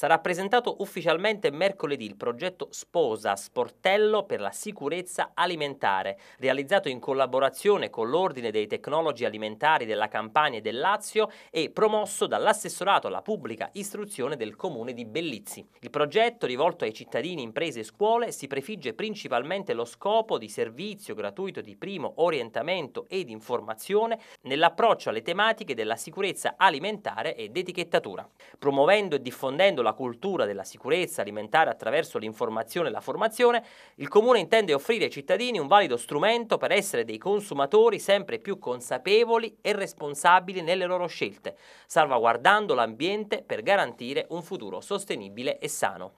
Sarà presentato ufficialmente mercoledì il progetto Sposa Sportello per la sicurezza alimentare, realizzato in collaborazione con l'Ordine dei Tecnologi Alimentari della Campania e del Lazio e promosso dall'assessorato alla pubblica istruzione del comune di Bellizzi. Il progetto, rivolto ai cittadini, imprese e scuole, si prefigge principalmente lo scopo di servizio gratuito di primo orientamento ed informazione nell'approccio alle tematiche della sicurezza alimentare ed etichettatura, promuovendo e diffondendo la la cultura della sicurezza alimentare attraverso l'informazione e la formazione, il Comune intende offrire ai cittadini un valido strumento per essere dei consumatori sempre più consapevoli e responsabili nelle loro scelte, salvaguardando l'ambiente per garantire un futuro sostenibile e sano.